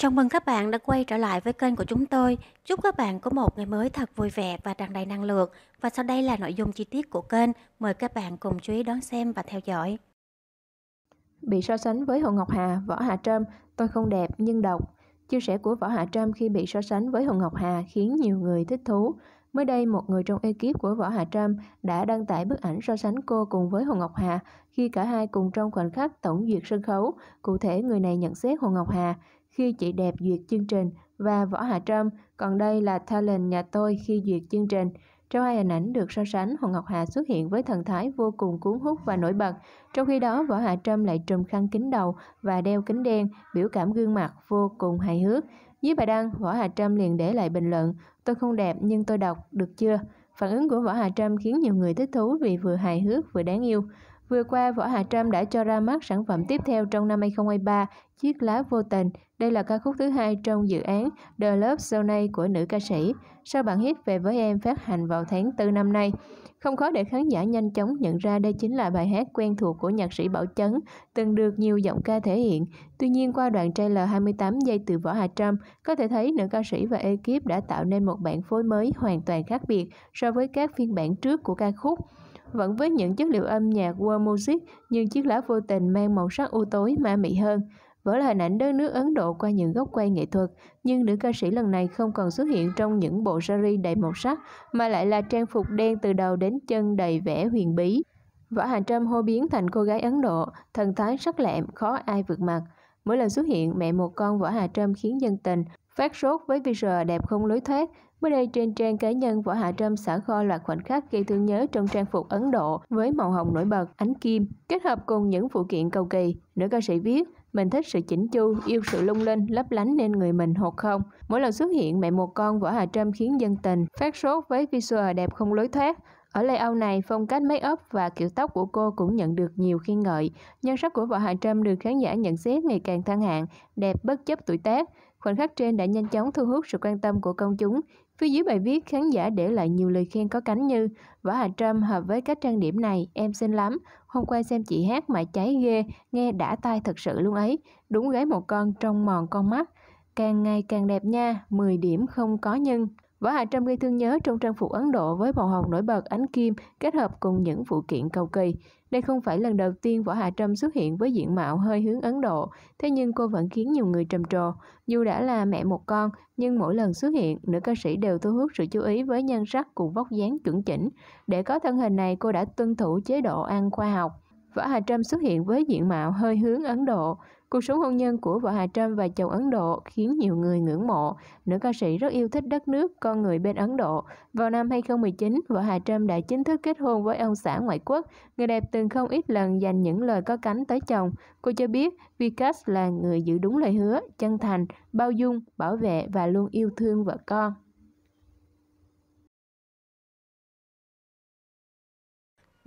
Chào mừng các bạn đã quay trở lại với kênh của chúng tôi. Chúc các bạn có một ngày mới thật vui vẻ và tràn đầy năng lượng. Và sau đây là nội dung chi tiết của kênh. Mời các bạn cùng chú ý đón xem và theo dõi. Bị so sánh với Hồ Ngọc Hà, Võ Hà Trâm, tôi không đẹp nhưng độc. Chia sẻ của Võ hà Trâm khi bị so sánh với hồ Ngọc Hà khiến nhiều người thích thú. Mới đây, một người trong ekip của Võ Hà Trâm đã đăng tải bức ảnh so sánh cô cùng với Hồ Ngọc Hà khi cả hai cùng trong khoảnh khắc tổng duyệt sân khấu. Cụ thể, người này nhận xét Hồ Ngọc Hà khi chị đẹp duyệt chương trình và Võ Hà Trâm, còn đây là talent nhà tôi khi duyệt chương trình. Trong hai hình ảnh được so sánh, Hồ Ngọc Hà xuất hiện với thần thái vô cùng cuốn hút và nổi bật. Trong khi đó, Võ Hạ Trâm lại trùm khăn kính đầu và đeo kính đen, biểu cảm gương mặt vô cùng hài hước. Dưới bài đăng, Võ Hà Trâm liền để lại bình luận, tôi không đẹp nhưng tôi đọc, được chưa? Phản ứng của Võ Hà Trâm khiến nhiều người thích thú vì vừa hài hước vừa đáng yêu. Vừa qua, Võ Hà Trâm đã cho ra mắt sản phẩm tiếp theo trong năm 2023, Chiếc lá vô tình. Đây là ca khúc thứ hai trong dự án The Love Zone của nữ ca sĩ. Sau bản hit về với em phát hành vào tháng 4 năm nay. Không khó để khán giả nhanh chóng nhận ra đây chính là bài hát quen thuộc của nhạc sĩ Bảo Chấn, từng được nhiều giọng ca thể hiện. Tuy nhiên, qua đoạn trailer 28 giây từ Võ Hà Trâm, có thể thấy nữ ca sĩ và ekip đã tạo nên một bản phối mới hoàn toàn khác biệt so với các phiên bản trước của ca khúc. Vẫn với những chất liệu âm nhạc world music, nhưng chiếc lá vô tình mang màu sắc u tối ma mị hơn. Vẫn là hình ảnh đất nước Ấn Độ qua những góc quay nghệ thuật, nhưng nữ ca sĩ lần này không còn xuất hiện trong những bộ sari đầy màu sắc, mà lại là trang phục đen từ đầu đến chân đầy vẻ huyền bí. Võ Hà Trâm hô biến thành cô gái Ấn Độ, thần thái sắc lẹm, khó ai vượt mặt. Mỗi lần xuất hiện, mẹ một con Võ Hà Trâm khiến dân tình, Phát sốt với visual đẹp không lối thoát, Mới đây trên trang cá nhân Võ Hạ Trâm xả kho loạt khoảnh khắc gây thương nhớ trong trang phục Ấn Độ với màu hồng nổi bật, ánh kim, kết hợp cùng những phụ kiện cầu kỳ. Nữ ca sĩ viết, mình thích sự chỉnh chu, yêu sự lung linh, lấp lánh nên người mình hột không. Mỗi lần xuất hiện mẹ một con Võ Hạ Trâm khiến dân tình phát sốt với visual đẹp không lối thoát. Ở layout này, phong cách make up và kiểu tóc của cô cũng nhận được nhiều khen ngợi. Nhân sắc của Võ Hạ Trâm được khán giả nhận xét ngày càng thăng hạng, đẹp bất chấp tuổi tác. Khoảnh khắc trên đã nhanh chóng thu hút sự quan tâm của công chúng. Phía dưới bài viết, khán giả để lại nhiều lời khen có cánh như Võ Hà Trâm hợp với cách trang điểm này, em xinh lắm. Hôm qua xem chị hát mà cháy ghê, nghe đã tai thật sự luôn ấy. Đúng gái một con trong mòn con mắt. Càng ngày càng đẹp nha, 10 điểm không có nhưng. Võ Hạ Trâm gây thương nhớ trong trang phục Ấn Độ với màu hồng nổi bật ánh kim kết hợp cùng những phụ kiện cầu kỳ. Đây không phải lần đầu tiên Võ Hạ Trâm xuất hiện với diện mạo hơi hướng Ấn Độ, thế nhưng cô vẫn khiến nhiều người trầm trồ. Dù đã là mẹ một con, nhưng mỗi lần xuất hiện, nữ ca sĩ đều thu hút sự chú ý với nhan sắc cùng vóc dáng chuẩn chỉnh. Để có thân hình này, cô đã tuân thủ chế độ ăn khoa học. Võ Hà Trâm xuất hiện với diện mạo hơi hướng Ấn Độ. Cuộc sống hôn nhân của vợ Hà Trâm và chồng Ấn Độ khiến nhiều người ngưỡng mộ. Nữ ca sĩ rất yêu thích đất nước, con người bên Ấn Độ. Vào năm 2019, vợ Hà Trâm đã chính thức kết hôn với ông xã ngoại quốc. Người đẹp từng không ít lần dành những lời có cánh tới chồng. Cô cho biết Vikas là người giữ đúng lời hứa, chân thành, bao dung, bảo vệ và luôn yêu thương vợ con.